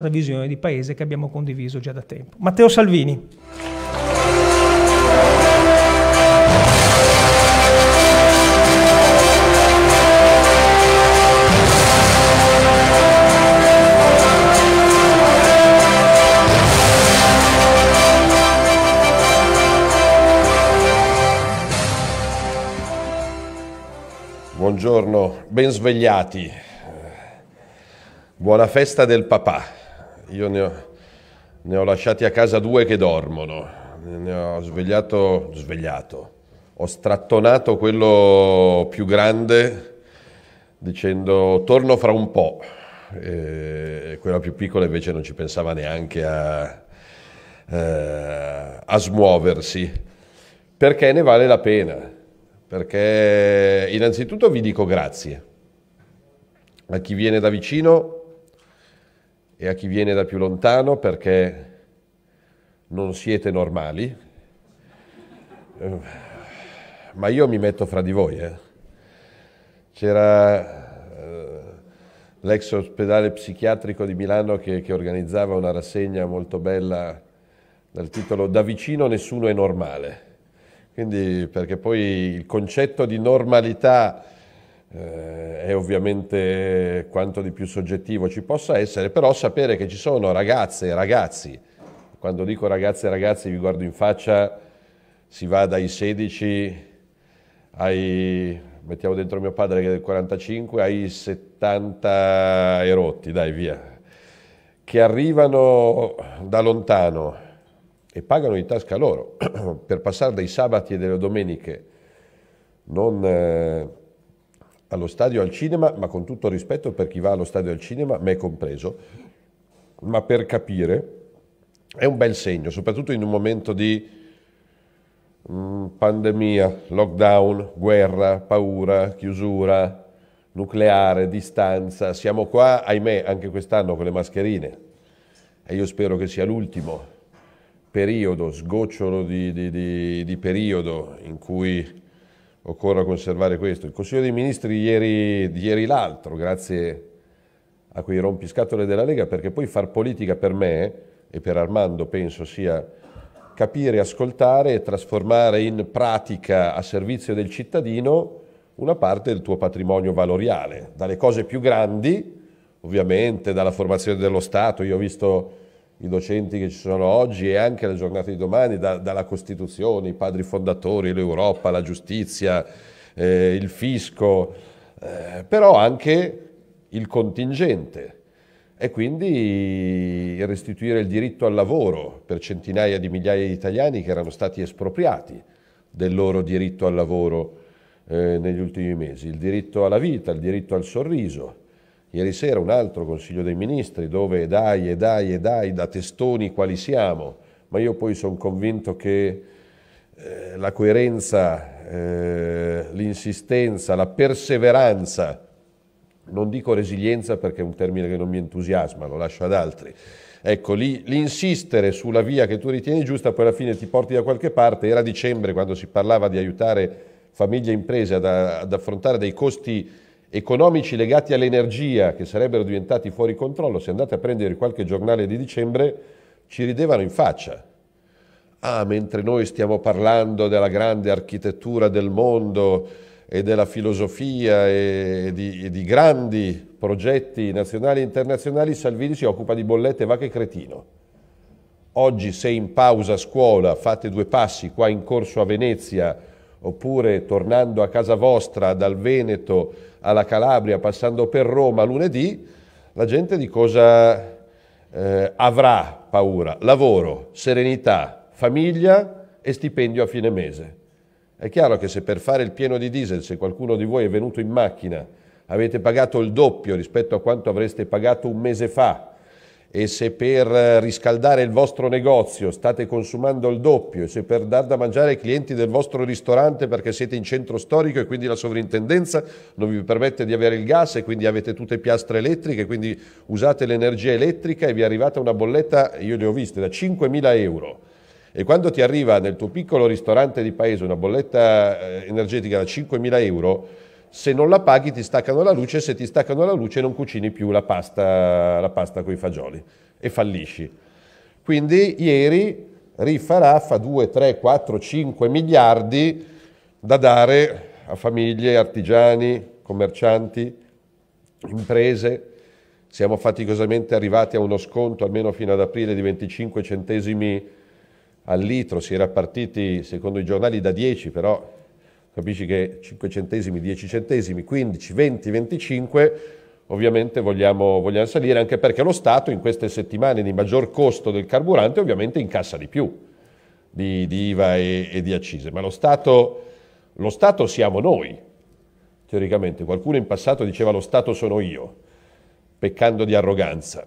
la visione di paese che abbiamo condiviso già da tempo. Matteo Salvini. Buongiorno, ben svegliati. Buona festa del papà io ne ho, ne ho lasciati a casa due che dormono, ne ho svegliato, svegliato, ho strattonato quello più grande dicendo torno fra un po', e quella più piccola invece non ci pensava neanche a, eh, a smuoversi, perché ne vale la pena, perché innanzitutto vi dico grazie a chi viene da vicino e a chi viene da più lontano perché non siete normali, eh, ma io mi metto fra di voi. Eh. C'era eh, l'ex ospedale psichiatrico di Milano che, che organizzava una rassegna molto bella dal titolo Da vicino nessuno è normale. Quindi, perché poi il concetto di normalità eh, è ovviamente quanto di più soggettivo ci possa essere, però sapere che ci sono ragazze e ragazzi, quando dico ragazze e ragazzi vi guardo in faccia, si va dai 16 ai, mettiamo dentro mio padre che è del 45, ai 70 erotti, dai via, che arrivano da lontano e pagano di tasca loro per passare dei sabati e delle domeniche, non... Eh, allo stadio al cinema, ma con tutto rispetto per chi va allo stadio al cinema, me compreso, ma per capire è un bel segno, soprattutto in un momento di mh, mm, pandemia, lockdown, guerra, paura, chiusura, nucleare, distanza. Siamo qua, ahimè, anche quest'anno con le mascherine e io spero che sia l'ultimo periodo, sgocciolo di, di, di, di periodo in cui occorra conservare questo. Il Consiglio dei Ministri ieri, ieri l'altro, grazie a quei rompiscatole della Lega, perché poi far politica per me e per Armando penso sia capire, ascoltare e trasformare in pratica a servizio del cittadino una parte del tuo patrimonio valoriale, dalle cose più grandi, ovviamente, dalla formazione dello Stato. Io ho visto i docenti che ci sono oggi e anche la giornata di domani, da, dalla Costituzione, i padri fondatori, l'Europa, la giustizia, eh, il fisco, eh, però anche il contingente e quindi restituire il diritto al lavoro per centinaia di migliaia di italiani che erano stati espropriati del loro diritto al lavoro eh, negli ultimi mesi, il diritto alla vita, il diritto al sorriso Ieri sera un altro Consiglio dei Ministri dove dai e dai e dai da testoni quali siamo, ma io poi sono convinto che eh, la coerenza, eh, l'insistenza, la perseveranza, non dico resilienza perché è un termine che non mi entusiasma, lo lascio ad altri. Ecco, lì, l'insistere sulla via che tu ritieni giusta, poi alla fine ti porti da qualche parte. Era a dicembre quando si parlava di aiutare famiglie e imprese ad, ad affrontare dei costi economici legati all'energia che sarebbero diventati fuori controllo, se andate a prendere qualche giornale di dicembre, ci ridevano in faccia. Ah, mentre noi stiamo parlando della grande architettura del mondo e della filosofia e di, e di grandi progetti nazionali e internazionali, Salvini si occupa di bollette, va che cretino. Oggi sei in pausa a scuola, fate due passi qua in corso a Venezia, oppure tornando a casa vostra dal Veneto alla Calabria, passando per Roma lunedì, la gente di cosa eh, avrà paura? Lavoro, serenità, famiglia e stipendio a fine mese. È chiaro che se per fare il pieno di diesel, se qualcuno di voi è venuto in macchina, avete pagato il doppio rispetto a quanto avreste pagato un mese fa, e se per eh, riscaldare il vostro negozio state consumando il doppio e se per dar da mangiare ai clienti del vostro ristorante perché siete in centro storico e quindi la sovrintendenza non vi permette di avere il gas e quindi avete tutte piastre elettriche, quindi usate l'energia elettrica e vi è arrivata una bolletta, io le ho viste, da 5.000 euro. E quando ti arriva nel tuo piccolo ristorante di paese una bolletta eh, energetica da 5.000 euro, se non la paghi ti staccano la luce, se ti staccano la luce non cucini più la pasta, la pasta con i fagioli e fallisci. Quindi ieri rifarà, fa 2, 3, 4, 5 miliardi da dare a famiglie, artigiani, commercianti, imprese. Siamo faticosamente arrivati a uno sconto almeno fino ad aprile di 25 centesimi al litro, si era partiti secondo i giornali da 10, però capisci che 5 centesimi, 10 centesimi, 15, 20, 25 ovviamente vogliamo, vogliamo, salire anche perché lo Stato in queste settimane di maggior costo del carburante ovviamente incassa di più di, di IVA e, e, di accise, ma lo Stato, lo Stato siamo noi, teoricamente, qualcuno in passato diceva lo Stato sono io, peccando di arroganza,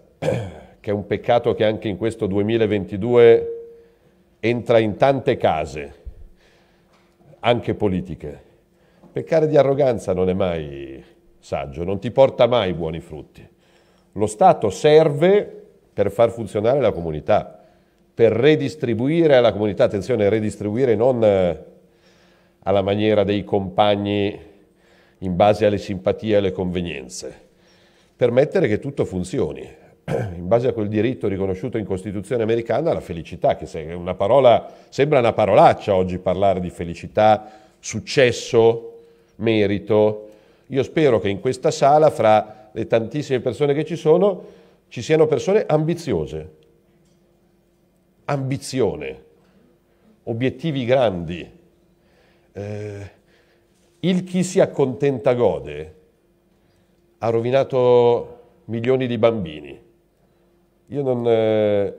che è un peccato che anche in questo 2022 entra in tante case anche politiche. Peccare di arroganza non è mai saggio, non ti porta mai buoni frutti. Lo Stato serve per far funzionare la comunità, per redistribuire alla comunità, attenzione, redistribuire non eh, alla maniera dei compagni in base alle simpatie e alle convenienze, permettere che tutto funzioni. in base a quel diritto riconosciuto in Costituzione americana, la felicità, che una parola, sembra una parolaccia oggi parlare di felicità, successo, merito. Io spero che in questa sala, fra le tantissime persone che ci sono, ci siano persone ambiziose, ambizione, obiettivi grandi. Eh, il chi si accontenta gode ha rovinato milioni di bambini io non... Eh,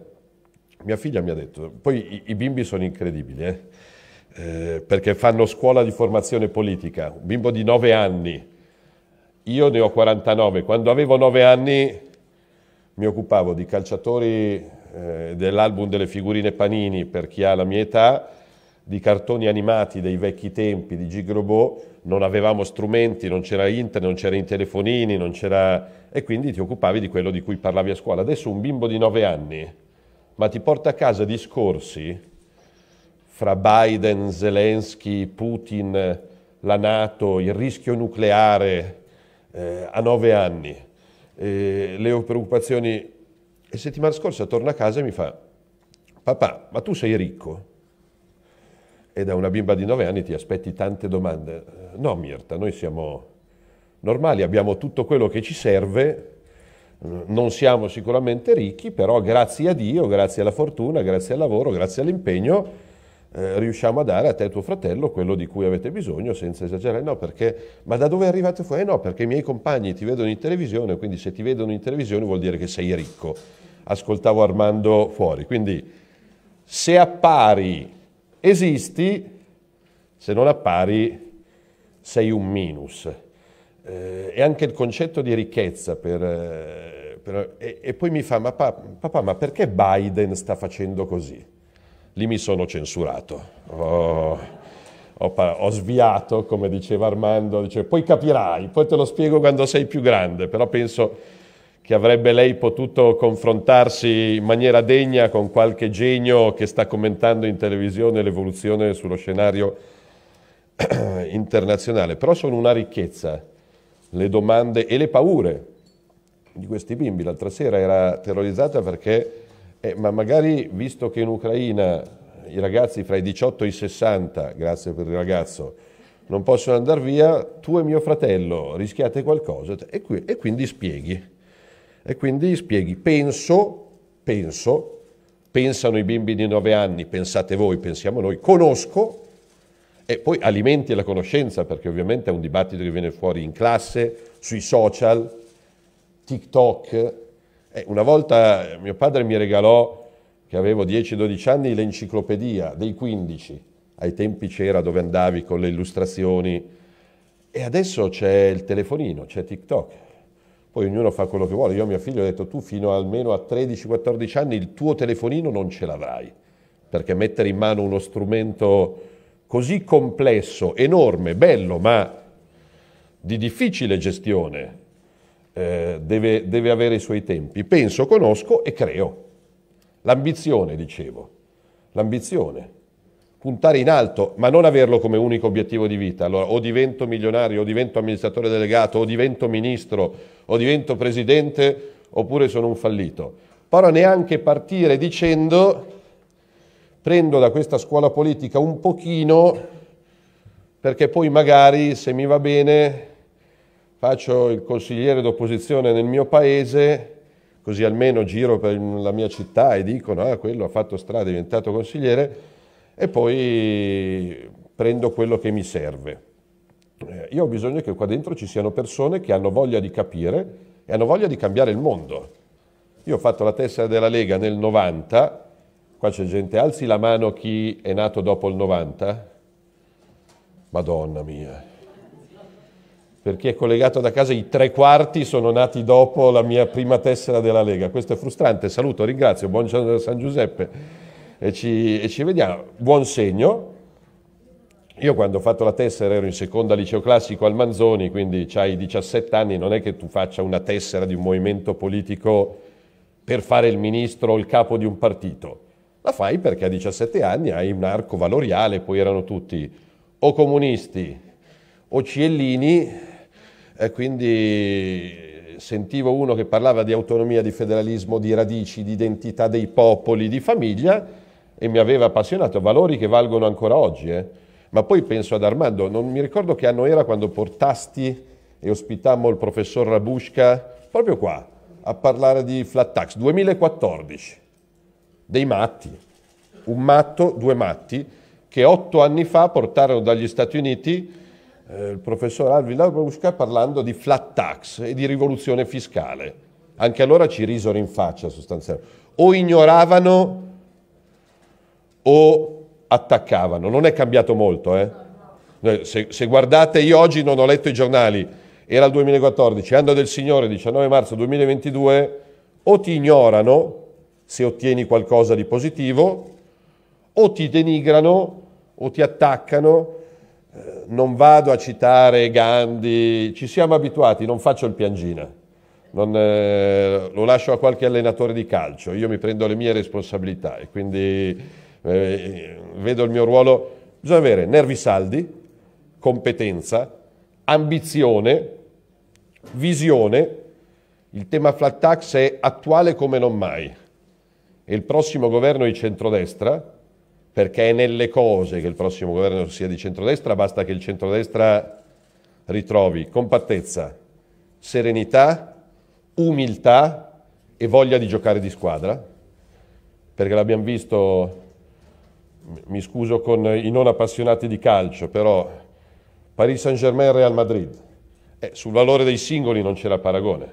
mia figlia mi ha detto, poi i, i bimbi sono incredibili, eh? Eh, perché fanno scuola di formazione politica, un bimbo di 9 anni, io ne ho 49, quando avevo 9 anni mi occupavo di calciatori eh, dell'album delle figurine Panini per chi ha la mia età di cartoni animati dei vecchi tempi di Gigrobot, non avevamo strumenti, non c'era internet, non c'erano i telefonini, non c'era... e quindi ti occupavi di quello di cui parlavi a scuola. Adesso un bimbo di 9 anni, ma ti porta a casa discorsi fra Biden, Zelensky, Putin, la Nato, il rischio nucleare eh, a 9 anni, eh, le preoccupazioni... E settimana scorsa torna a casa e mi fa, papà, ma tu sei ricco? e da una bimba di 9 anni ti aspetti tante domande. Eh, no Mirta, noi siamo normali, abbiamo tutto quello che ci serve, mm, non siamo sicuramente ricchi, però grazie a Dio, grazie alla fortuna, grazie al lavoro, grazie all'impegno, eh, riusciamo a dare a te e tuo fratello quello di cui avete bisogno senza esagerare. No, perché, ma da dove è arrivato fuori? Eh no, perché i miei compagni ti vedono in televisione, quindi se ti vedono in televisione vuol dire che sei ricco. Ascoltavo Armando fuori, quindi se appari esisti, se non appari sei un minus. Eh, e anche il concetto di ricchezza per, eh, per, e, e, poi mi fa, ma pa, papà, ma perché Biden sta facendo così? Lì mi sono censurato, oh, ho, ho, sviato, come diceva Armando, dice, poi capirai, poi te lo spiego quando sei più grande, però penso che avrebbe lei potuto confrontarsi in maniera degna con qualche genio che sta commentando in televisione l'evoluzione sullo scenario internazionale. Però sono una ricchezza le domande e le paure di questi bimbi. L'altra sera era terrorizzata perché, eh, ma magari visto che in Ucraina i ragazzi fra i 18 e i 60, grazie per il ragazzo, non possono andare via, tu e mio fratello rischiate qualcosa e, qui, e quindi spieghi. E quindi spieghi, penso, penso, pensano i bimbi di 9 anni, pensate voi, pensiamo noi, conosco, e poi alimenti la conoscenza, perché ovviamente è un dibattito che viene fuori in classe, sui social, TikTok. Eh, una volta mio padre mi regalò, che avevo 10-12 anni, l'enciclopedia dei 15. Ai tempi c'era dove andavi con le illustrazioni. E adesso c'è il telefonino, c'è TikTok. Poi ognuno fa quello che vuole. Io a mio figlio ho detto tu fino almeno a 13-14 anni il tuo telefonino non ce l'avrai, perché mettere in mano uno strumento così complesso, enorme, bello, ma di difficile gestione, eh, deve, deve avere i suoi tempi. Penso, conosco e creo. L'ambizione, dicevo, l'ambizione puntare in alto, ma non averlo come unico obiettivo di vita. Allora, o divento milionario, o divento amministratore delegato, o divento ministro, o divento presidente, oppure sono un fallito. Però neanche partire dicendo prendo da questa scuola politica un pochino perché poi magari se mi va bene faccio il consigliere d'opposizione nel mio paese, così almeno giro per la mia città e dicono ah quello ha fatto strada, è diventato consigliere, e poi prendo quello che mi serve. Eh, io ho bisogno che qua dentro ci siano persone che hanno voglia di capire e hanno voglia di cambiare il mondo. Io ho fatto la tessera della Lega nel 90, qua c'è gente, alzi la mano chi è nato dopo il 90. Madonna mia. Per chi è collegato da casa i tre quarti sono nati dopo la mia prima tessera della Lega. Questo è frustrante. Saluto, ringrazio, buon San Giuseppe e ci, e ci vediamo. Buon segno. Io quando ho fatto la tessera ero in seconda liceo classico al Manzoni, quindi hai 17 anni, non è che tu faccia una tessera di un movimento politico per fare il ministro o il capo di un partito. La fai perché a 17 anni hai un arco valoriale, poi erano tutti o comunisti o ciellini, e quindi sentivo uno che parlava di autonomia, di federalismo, di radici, di identità dei popoli, di famiglia, e mi aveva appassionato, valori che valgono ancora oggi. Eh? Ma poi penso ad Armando, non mi ricordo che anno era quando portasti e ospitammo il professor Rabusca proprio qua a parlare di flat tax, 2014, dei matti, un matto, due matti, che otto anni fa portarono dagli Stati Uniti eh, il professor Alvin Rabusca parlando di flat tax e di rivoluzione fiscale. Anche allora ci risero in faccia sostanzialmente. O ignoravano o attaccavano. Non è cambiato molto. Eh? Se, se guardate, io oggi non ho letto i giornali, era il 2014, anno del Signore, 19 marzo 2022, o ti ignorano se ottieni qualcosa di positivo, o ti denigrano o ti attaccano. Eh, non vado a citare Gandhi, ci siamo abituati, non faccio il piangina. Non, eh, lo lascio a qualche allenatore di calcio, io mi prendo le mie responsabilità e quindi eh, eh, vedo il mio ruolo, bisogna avere nervi saldi, competenza, ambizione, visione. Il tema flat tax è attuale come non mai e il prossimo governo di centrodestra, perché è nelle cose che il prossimo governo sia di centrodestra, basta che il centrodestra ritrovi compattezza, serenità, umiltà e voglia di giocare di squadra, perché l'abbiamo visto mi scuso con i non appassionati di calcio, però Paris Saint-Germain e Real Madrid, eh, sul valore dei singoli non c'era paragone.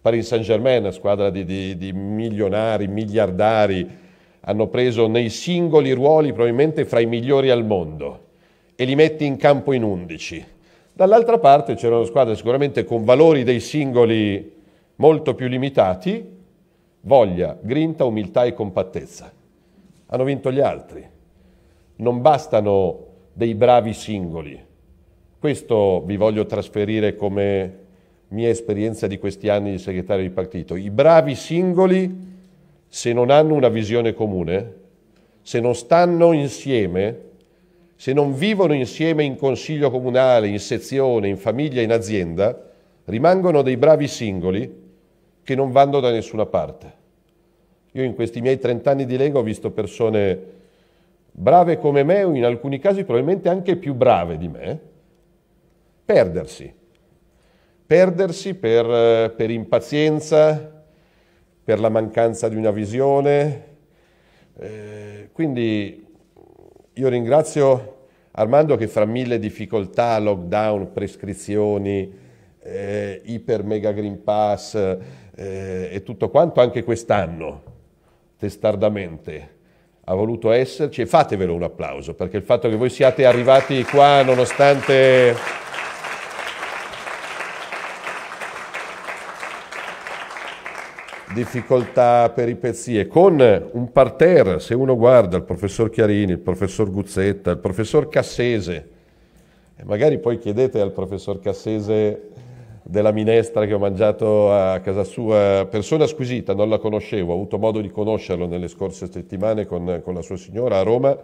Paris Saint-Germain, una squadra di, di, di milionari, miliardari, hanno preso nei singoli ruoli probabilmente fra i migliori al mondo e li metti in campo in 11. Dall'altra parte c'erano squadre sicuramente con valori dei singoli molto più limitati, voglia, grinta, umiltà e compattezza. Hanno vinto gli altri non bastano dei bravi singoli. Questo vi voglio trasferire come mia esperienza di questi anni di segretario di partito. I bravi singoli, se non hanno una visione comune, se non stanno insieme, se non vivono insieme in consiglio comunale, in sezione, in famiglia, in azienda, rimangono dei bravi singoli che non vanno da nessuna parte. Io in questi miei 30 anni di Lega ho visto persone brave come me o in alcuni casi probabilmente anche più brave di me, perdersi. Perdersi per, eh, per impazienza, per la mancanza di una visione. Eh, quindi io ringrazio Armando che fra mille difficoltà, lockdown, prescrizioni, eh, iper mega green pass eh, e tutto quanto anche quest'anno, testardamente, ha voluto esserci e fatevelo un applauso perché il fatto che voi siate arrivati qua nonostante... difficoltà, peripezie, con un parterre, se uno guarda il professor Chiarini, il professor Guzzetta, il professor Cassese, magari poi chiedete al professor Cassese della minestra che ho mangiato a casa sua, persona squisita, non la conoscevo, ho avuto modo di conoscerlo nelle scorse settimane con, con la sua signora a Roma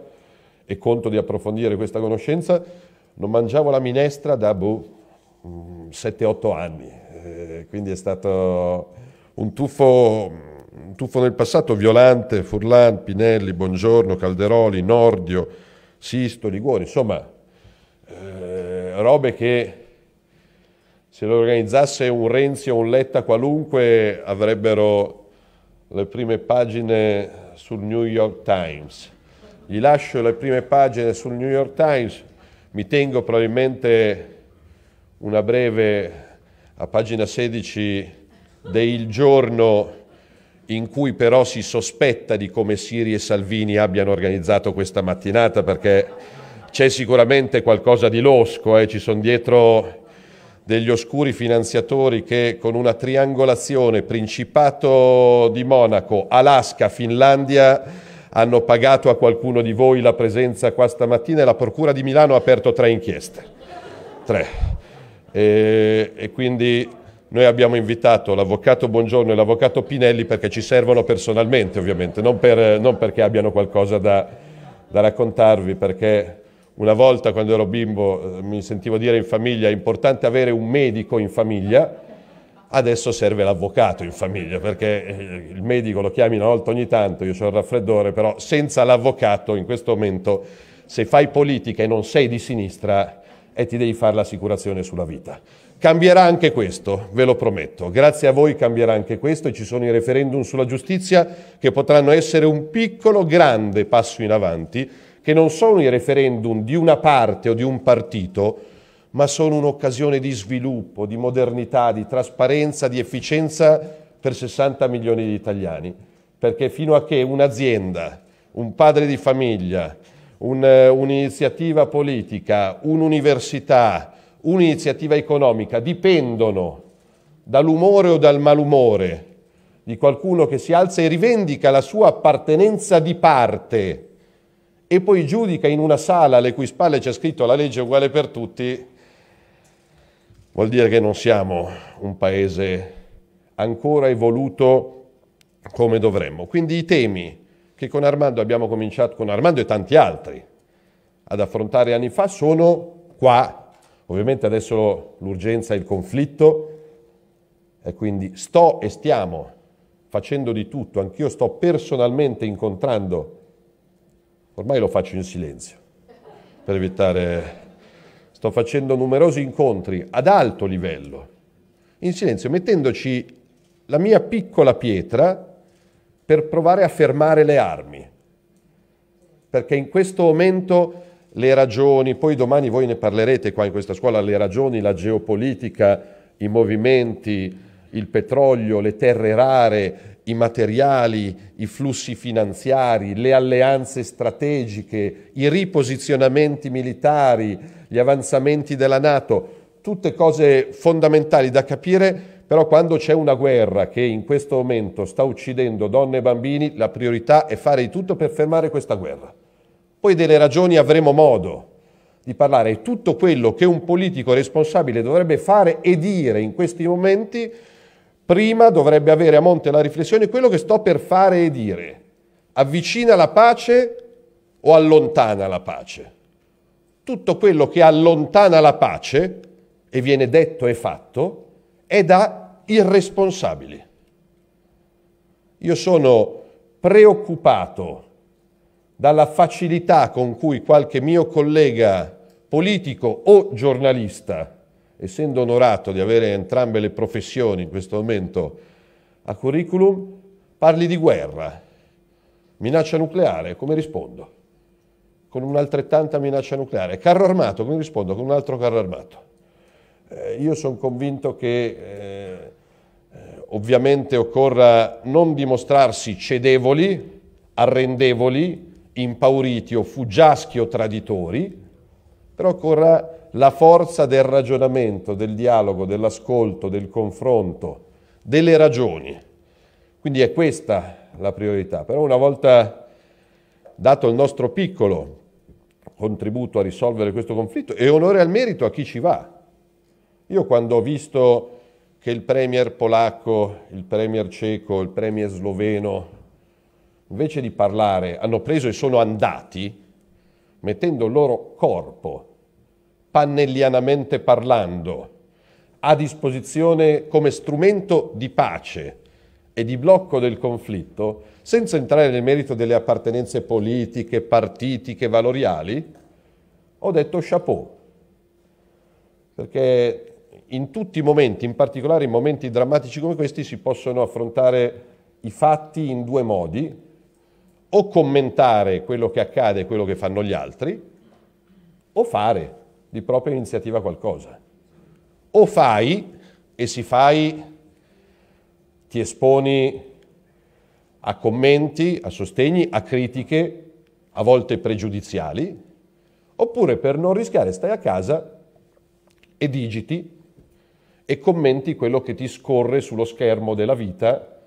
e conto di approfondire questa conoscenza, non mangiavo la minestra da boh, 7-8 mm, anni, eh, quindi è stato un tuffo, un tuffo nel passato violante, Furlan, Pinelli, Buongiorno, Calderoli, Nordio, Sisto, Liguori, insomma, eh, robe che se lo organizzasse un Renzi o un Letta qualunque avrebbero le prime pagine sul New York Times. Gli lascio le prime pagine sul New York Times, mi tengo probabilmente una breve a pagina 16 del giorno in cui però si sospetta di come Siri e Salvini abbiano organizzato questa mattinata perché c'è sicuramente qualcosa di losco, eh? ci sono dietro degli oscuri finanziatori che con una triangolazione Principato di Monaco, Alaska, Finlandia hanno pagato a qualcuno di voi la presenza qua stamattina e la Procura di Milano ha aperto tre inchieste. Tre. E, e quindi noi abbiamo invitato l'avvocato Buongiorno e l'avvocato Pinelli perché ci servono personalmente ovviamente, non, per, non perché abbiano qualcosa da, da raccontarvi, perché una volta quando ero bimbo eh, mi sentivo dire in famiglia è importante avere un medico in famiglia, adesso serve l'avvocato in famiglia perché eh, il medico lo chiami una volta ogni tanto, io sono il raffreddore, però senza l'avvocato in questo momento se fai politica e non sei di sinistra e eh, ti devi fare l'assicurazione sulla vita. Cambierà anche questo, ve lo prometto. Grazie a voi cambierà anche questo e ci sono i referendum sulla giustizia che potranno essere un piccolo, grande passo in avanti che non sono i referendum di una parte o di un partito, ma sono un'occasione di sviluppo, di modernità, di trasparenza, di efficienza per 60 milioni di italiani. Perché fino a che un'azienda, un padre di famiglia, eh, un'iniziativa politica, un'università, un'iniziativa economica dipendono dall'umore o dal malumore di qualcuno che si alza e rivendica la sua appartenenza di parte e poi giudica in una sala alle cui spalle c'è scritto la legge uguale per tutti, vuol dire che non siamo un paese ancora evoluto come dovremmo. Quindi i temi che con Armando abbiamo cominciato, con Armando e tanti altri, ad affrontare anni fa sono qua. Ovviamente adesso l'urgenza è il conflitto e quindi sto e stiamo facendo di tutto, anch'io sto personalmente incontrando Ormai lo faccio in silenzio, per evitare... Sto facendo numerosi incontri ad alto livello, in silenzio, mettendoci la mia piccola pietra per provare a fermare le armi. Perché in questo momento le ragioni, poi domani voi ne parlerete qua in questa scuola, le ragioni, la geopolitica, i movimenti, il petrolio, le terre rare, i materiali, i flussi finanziari, le alleanze strategiche, i riposizionamenti militari, gli avanzamenti della Nato, tutte cose fondamentali da capire, però quando c'è una guerra che in questo momento sta uccidendo donne e bambini, la priorità è fare di tutto per fermare questa guerra. Poi delle ragioni avremo modo di parlare, tutto quello che un politico responsabile dovrebbe fare e dire in questi momenti Prima dovrebbe avere a monte la riflessione quello che sto per fare e dire. Avvicina la pace o allontana la pace? Tutto quello che allontana la pace e viene detto e fatto è da irresponsabili. Io sono preoccupato dalla facilità con cui qualche mio collega politico o giornalista essendo onorato di avere entrambe le professioni in questo momento a curriculum, parli di guerra, minaccia nucleare, come rispondo? Con un'altrettanta minaccia nucleare. Carro armato, come rispondo? Con un altro carro armato. Eh, io sono convinto che eh, ovviamente occorra non dimostrarsi cedevoli, arrendevoli, impauriti o fuggiaschi o traditori, però occorra la forza del ragionamento, del dialogo, dell'ascolto, del confronto, delle ragioni. Quindi è questa la priorità. Però una volta dato il nostro piccolo contributo a risolvere questo conflitto, e onore al merito a chi ci va. Io quando ho visto che il premier polacco, il premier ceco, il premier sloveno, invece di parlare, hanno preso e sono andati, mettendo il loro corpo pannellianamente parlando, a disposizione come strumento di pace e di blocco del conflitto, senza entrare nel merito delle appartenenze politiche, partitiche, valoriali, ho detto chapeau. Perché in tutti i momenti, in particolare in momenti drammatici come questi, si possono affrontare i fatti in due modi, o commentare quello che accade e quello che fanno gli altri, o fare di propria iniziativa qualcosa. O fai, e si fai, ti esponi a commenti, a sostegni, a critiche, a volte pregiudiziali, oppure per non rischiare stai a casa e digiti e commenti quello che ti scorre sullo schermo della vita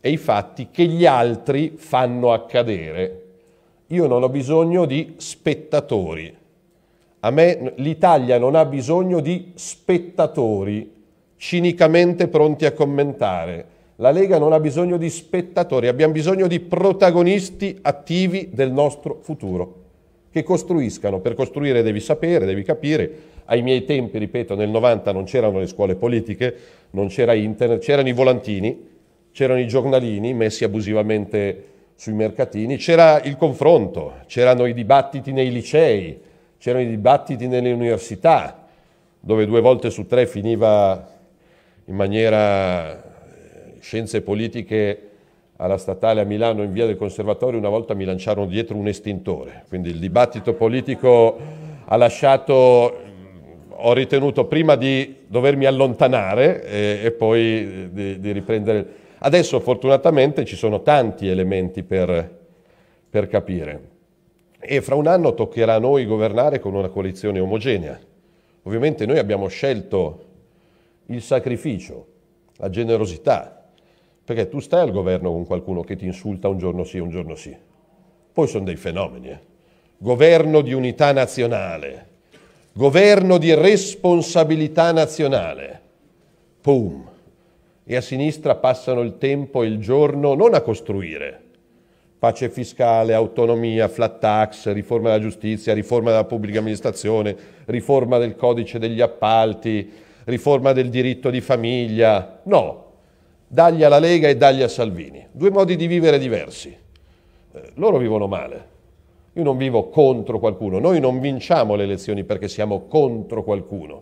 e i fatti che gli altri fanno accadere. Io non ho bisogno di spettatori a me l'Italia non ha bisogno di spettatori cinicamente pronti a commentare. La Lega non ha bisogno di spettatori, abbiamo bisogno di protagonisti attivi del nostro futuro, che costruiscano. Per costruire devi sapere, devi capire. Ai miei tempi, ripeto, nel 90 non c'erano le scuole politiche, non c'era internet, c'erano i volantini, c'erano i giornalini messi abusivamente sui mercatini, c'era il confronto, c'erano i dibattiti nei licei, c'erano i dibattiti nelle università, dove due volte su tre finiva in maniera eh, scienze politiche alla statale a Milano in via del Conservatorio, una volta mi lanciarono dietro un estintore, quindi il dibattito politico ha lasciato, mm, ho ritenuto prima di dovermi allontanare e, eh, e poi eh, di, di, riprendere. Adesso fortunatamente ci sono tanti elementi per, per capire e fra un anno toccherà a noi governare con una coalizione omogenea. Ovviamente noi abbiamo scelto il sacrificio, la generosità, perché tu stai al governo con qualcuno che ti insulta un giorno sì un giorno sì. Poi sono dei fenomeni. Eh? Governo di unità nazionale, governo di responsabilità nazionale. Pum. E a sinistra passano il tempo e il giorno non a costruire, pace fiscale, autonomia, flat tax, riforma della giustizia, riforma della pubblica amministrazione, riforma del codice degli appalti, riforma del diritto di famiglia. No, dagli alla Lega e dagli a Salvini. Due modi di vivere diversi. Eh, loro vivono male. Io non vivo contro qualcuno, noi non vinciamo le elezioni perché siamo contro qualcuno.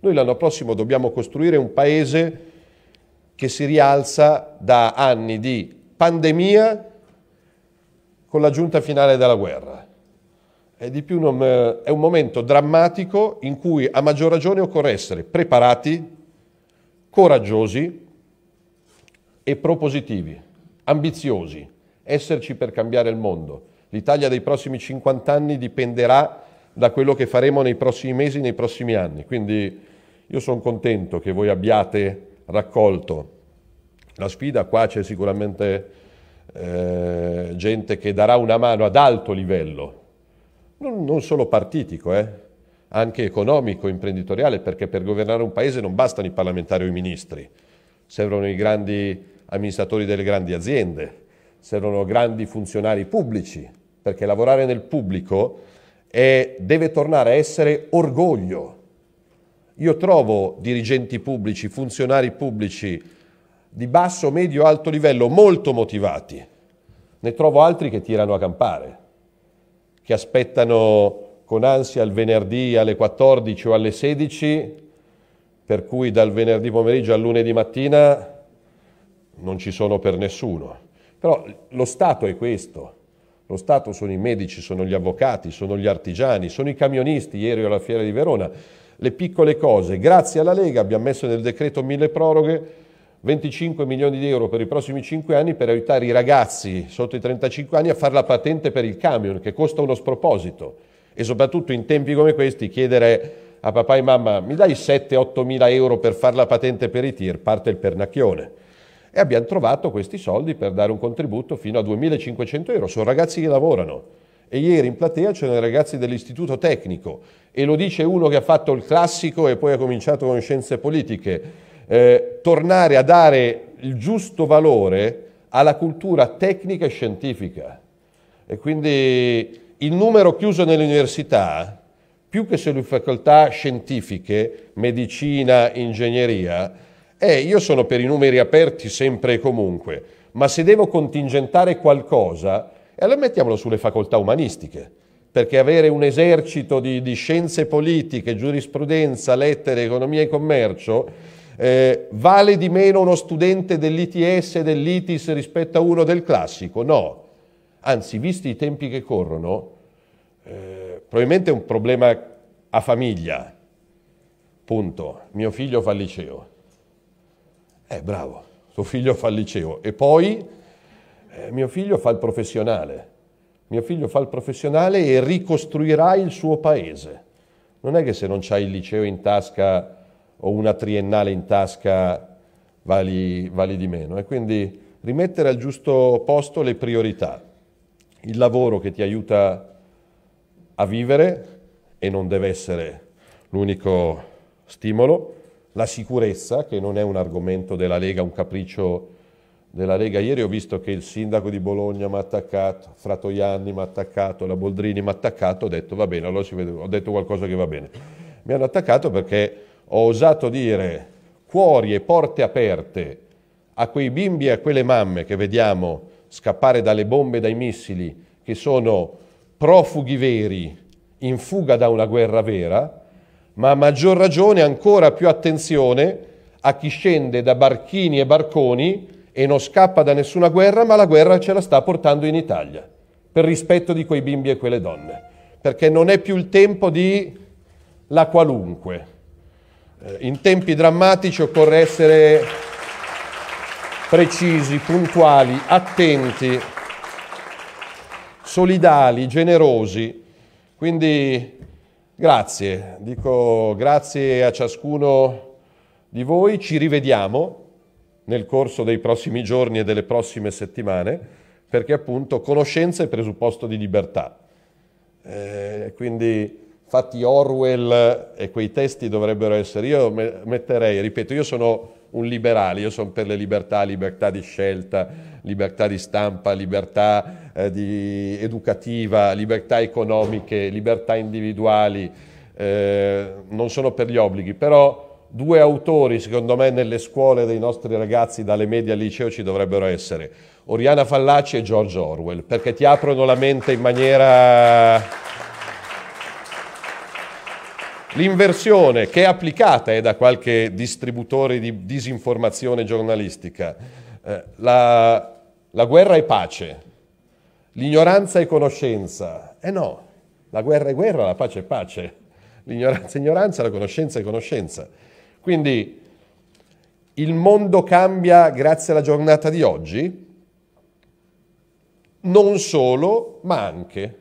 Noi l'anno prossimo dobbiamo costruire un paese che si rialza da anni di pandemia con la giunta finale della guerra. E di più non, eh, è un momento drammatico in cui a maggior ragione occorre essere preparati, coraggiosi e propositivi, ambiziosi, esserci per cambiare il mondo. L'Italia dei prossimi 50 anni dipenderà da quello che faremo nei prossimi mesi, nei prossimi anni. Quindi io sono contento che voi abbiate raccolto la sfida, qua c'è sicuramente eh, gente che darà una mano ad alto livello, non, non solo partitico, eh, anche economico, imprenditoriale, perché per governare un paese non bastano i parlamentari o i ministri, servono i grandi amministratori delle grandi aziende, servono grandi funzionari pubblici, perché lavorare nel pubblico è, deve tornare a essere orgoglio. Io trovo dirigenti pubblici, funzionari pubblici, di basso, medio, alto livello molto motivati. Ne trovo altri che tirano a campare, che aspettano con ansia il venerdì alle 14 o alle 16, per cui dal venerdì pomeriggio al lunedì mattina non ci sono per nessuno. Però lo Stato è questo. Lo Stato sono i medici, sono gli avvocati, sono gli artigiani, sono i camionisti, ieri alla Fiera di Verona, le piccole cose. Grazie alla Lega abbiamo messo nel decreto mille proroghe 25 milioni di euro per i prossimi 5 anni per aiutare i ragazzi sotto i 35 anni a fare la patente per il camion, che costa uno sproposito. E soprattutto in tempi come questi chiedere a papà e mamma mi dai 7-8 mila euro per fare la patente per i tir, parte il pernacchione. E abbiamo trovato questi soldi per dare un contributo fino a 2.500 euro. Sono ragazzi che lavorano. E ieri in platea c'erano i ragazzi dell'istituto tecnico. E lo dice uno che ha fatto il classico e poi ha cominciato con scienze politiche eh, tornare a dare il giusto valore alla cultura tecnica e scientifica. E quindi il numero chiuso nelle università, più che sulle facoltà scientifiche, medicina, ingegneria, eh, io sono per i numeri aperti sempre e comunque, ma se devo contingentare qualcosa, allora mettiamolo sulle facoltà umanistiche, perché avere un esercito di, di scienze politiche, giurisprudenza, lettere, economia e commercio eh, vale di meno uno studente dell'ITS e dell'ITIS rispetto a uno del classico? No. Anzi, visti i tempi che corrono, eh, probabilmente è un problema a famiglia. Punto. Mio figlio fa il liceo. Eh, bravo, tuo figlio fa il liceo. E poi eh, mio figlio fa il professionale. Mio figlio fa il professionale e ricostruirà il suo paese. Non è che se non c'hai il liceo in tasca o una triennale in tasca vali, vali di meno. E quindi rimettere al giusto posto le priorità, il lavoro che ti aiuta a vivere e non deve essere l'unico stimolo, la sicurezza che non è un argomento della Lega, un capriccio della Lega. Ieri ho visto che il sindaco di Bologna mi ha attaccato, Fratoianni mi ha attaccato, la Boldrini mi ha attaccato, ho detto va bene, allora ho detto qualcosa che va bene. Mi hanno attaccato perché ho osato dire cuori e porte aperte a quei bimbi e a quelle mamme che vediamo scappare dalle bombe e dai missili, che sono profughi veri in fuga da una guerra vera, ma a maggior ragione ancora più attenzione a chi scende da barchini e barconi e non scappa da nessuna guerra, ma la guerra ce la sta portando in Italia, per rispetto di quei bimbi e quelle donne, perché non è più il tempo di la qualunque eh, in tempi drammatici occorre essere precisi, puntuali, attenti, solidali, generosi. Quindi grazie, dico grazie a ciascuno di voi, ci rivediamo nel corso dei prossimi giorni e delle prossime settimane, perché appunto conoscenza è presupposto di libertà. Eh, quindi fatti Orwell eh, e quei testi dovrebbero essere, io metterei, ripeto, io sono un liberale, io sono per le libertà, libertà di scelta, libertà di stampa, libertà eh, di educativa, libertà economiche, libertà individuali, eh, non sono per gli obblighi, però due autori, secondo me, nelle scuole dei nostri ragazzi dalle medie al liceo ci dovrebbero essere, Oriana Fallaci e George Orwell, perché ti aprono la mente in maniera L'inversione che è applicata è da qualche distributore di disinformazione giornalistica. Eh, la, la guerra è pace, l'ignoranza è conoscenza. Eh no, la guerra è guerra, la pace è pace. L'ignoranza è ignoranza, la conoscenza è conoscenza. Quindi il mondo cambia grazie alla giornata di oggi? Non solo, ma anche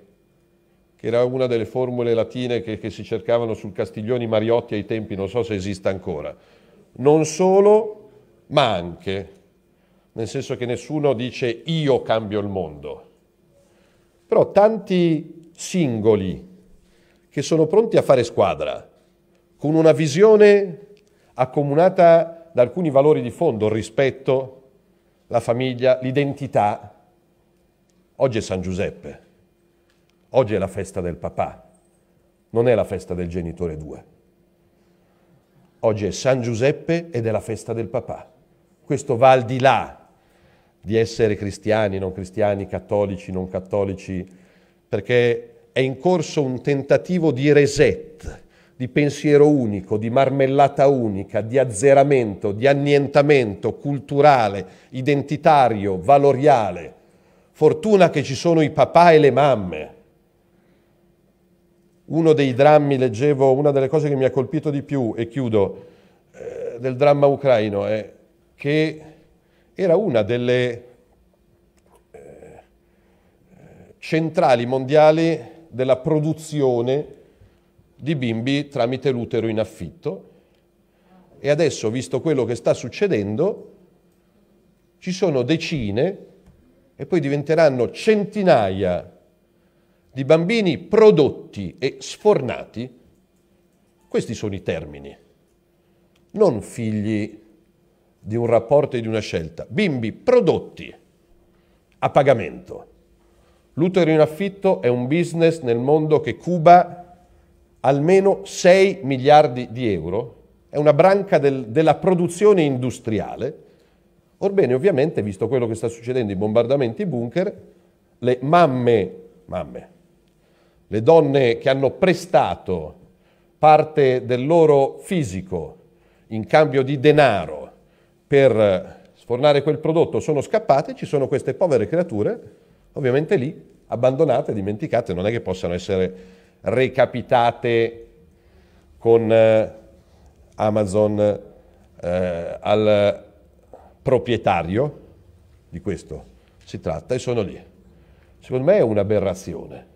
che era una delle formule latine che, che si cercavano sul Castiglioni Mariotti ai tempi, non so se esista ancora. Non solo, ma anche, nel senso che nessuno dice io cambio il mondo. Però tanti singoli che sono pronti a fare squadra, con una visione accomunata da alcuni valori di fondo, il rispetto, la famiglia, l'identità. Oggi è San Giuseppe. Oggi è la festa del papà, non è la festa del genitore 2. Oggi è San Giuseppe ed è la festa del papà. Questo va al di là di essere cristiani, non cristiani, cattolici, non cattolici, perché è in corso un tentativo di reset, di pensiero unico, di marmellata unica, di azzeramento, di annientamento culturale, identitario, valoriale. Fortuna che ci sono i papà e le mamme uno dei drammi, leggevo, una delle cose che mi ha colpito di più, e chiudo, eh, del dramma ucraino è che era una delle eh, centrali mondiali della produzione di bimbi tramite l'utero in affitto e adesso, visto quello che sta succedendo, ci sono decine e poi diventeranno centinaia di di bambini prodotti e sfornati, questi sono i termini, non figli di un rapporto e di una scelta, bimbi prodotti a pagamento. L'utero in affitto è un business nel mondo che cuba almeno 6 miliardi di euro, è una branca del, della produzione industriale. Orbene, ovviamente, visto quello che sta succedendo, i bombardamenti bunker, le mamme, mamme le donne che hanno prestato parte del loro fisico in cambio di denaro per sfornare quel prodotto sono scappate, ci sono queste povere creature, ovviamente lì, abbandonate, dimenticate, non è che possano essere recapitate con eh, Amazon eh, al proprietario di questo si tratta e sono lì. Secondo me è un'aberrazione.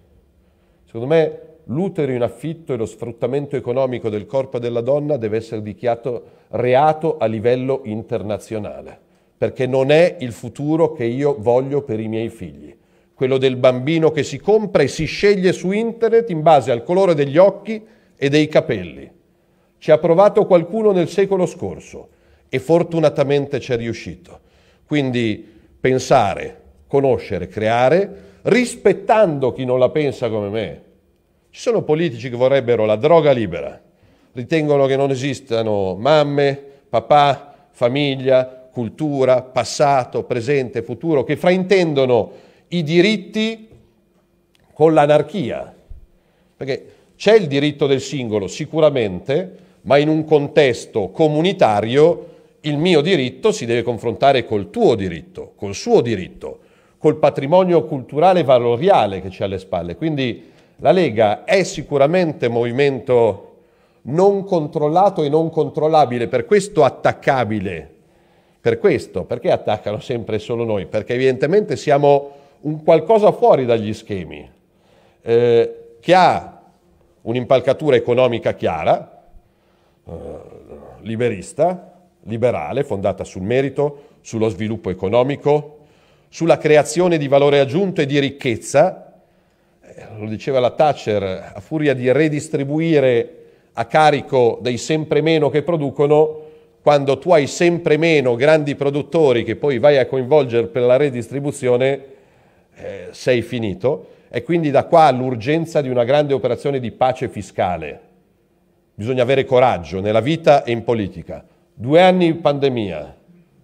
Secondo me l'utero in affitto e lo sfruttamento economico del corpo della donna deve essere dichiarato reato a livello internazionale, perché non è il futuro che io voglio per i miei figli. Quello del bambino che si compra e si sceglie su internet in base al colore degli occhi e dei capelli. Ci ha provato qualcuno nel secolo scorso e fortunatamente ci è riuscito. Quindi pensare, conoscere, creare rispettando chi non la pensa come me. Ci sono politici che vorrebbero la droga libera, ritengono che non esistano mamme, papà, famiglia, cultura, passato, presente, futuro, che fraintendono i diritti con l'anarchia. Perché c'è il diritto del singolo, sicuramente, ma in un contesto comunitario il mio diritto si deve confrontare col tuo diritto, col suo diritto col patrimonio culturale e valoriale che c'è alle spalle. Quindi la Lega è sicuramente un movimento non controllato e non controllabile, per questo attaccabile. Per questo, perché attaccano sempre solo noi? Perché evidentemente siamo un qualcosa fuori dagli schemi, eh, che ha un'impalcatura economica chiara, eh, liberista, liberale, fondata sul merito, sullo sviluppo economico, sulla creazione di valore aggiunto e di ricchezza, eh, lo diceva la Thatcher, a furia di redistribuire a carico dei sempre meno che producono, quando tu hai sempre meno grandi produttori che poi vai a coinvolgere per la redistribuzione, eh, sei finito. E quindi da qua l'urgenza di una grande operazione di pace fiscale. Bisogna avere coraggio nella vita e in politica. Due anni di pandemia,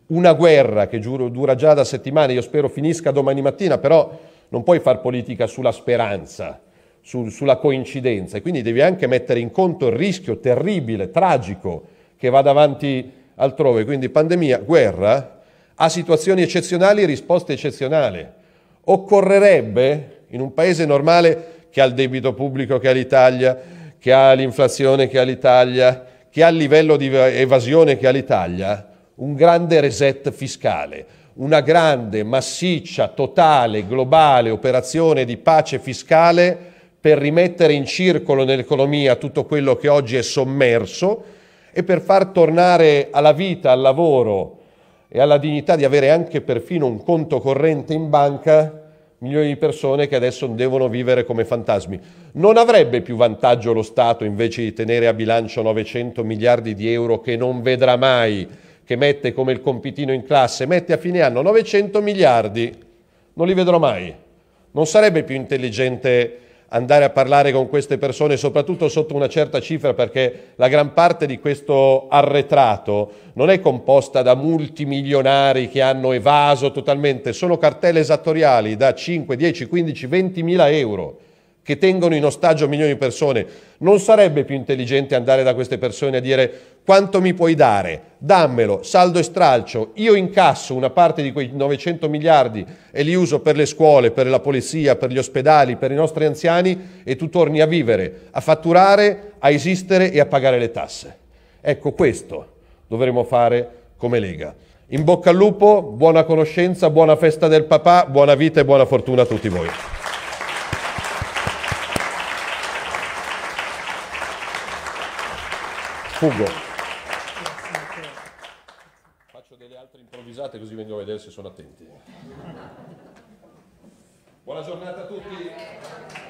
una guerra che giuro, dura già da settimane, io spero finisca domani mattina, però non puoi fare politica sulla speranza, su, sulla coincidenza, e quindi devi anche mettere in conto il rischio terribile, tragico, che va davanti altrove. Quindi pandemia, guerra, a situazioni eccezionali risposte eccezionali. Occorrerebbe, in un paese normale che ha il debito pubblico che ha l'Italia, che ha l'inflazione che ha l'Italia, che ha il livello di evasione che ha l'Italia, un grande reset fiscale, una grande, massiccia, totale, globale operazione di pace fiscale per rimettere in circolo nell'economia tutto quello che oggi è sommerso e per far tornare alla vita, al lavoro e alla dignità di avere anche perfino un conto corrente in banca milioni di persone che adesso devono vivere come fantasmi. Non avrebbe più vantaggio lo Stato invece di tenere a bilancio 900 miliardi di euro che non vedrà mai che mette come il compitino in classe, mette a fine anno 900 miliardi, non li vedrò mai. Non sarebbe più intelligente andare a parlare con queste persone, soprattutto sotto una certa cifra, perché la gran parte di questo arretrato non è composta da multimilionari che hanno evaso totalmente, sono cartelle esattoriali da 5, 10, 15, 20 mila euro che tengono in ostaggio milioni di persone, non sarebbe più intelligente andare da queste persone a dire quanto mi puoi dare, dammelo, saldo e stralcio, io incasso una parte di quei 900 miliardi e li uso per le scuole, per la polizia, per gli ospedali, per i nostri anziani e tu torni a vivere, a fatturare, a esistere e a pagare le tasse. Ecco questo dovremmo fare come Lega. In bocca al lupo, buona conoscenza, buona festa del papà, buona vita e buona fortuna a tutti voi. Fugo. Faccio delle altre improvvisate così vengo a vedere se sono attenti. Buona giornata a tutti.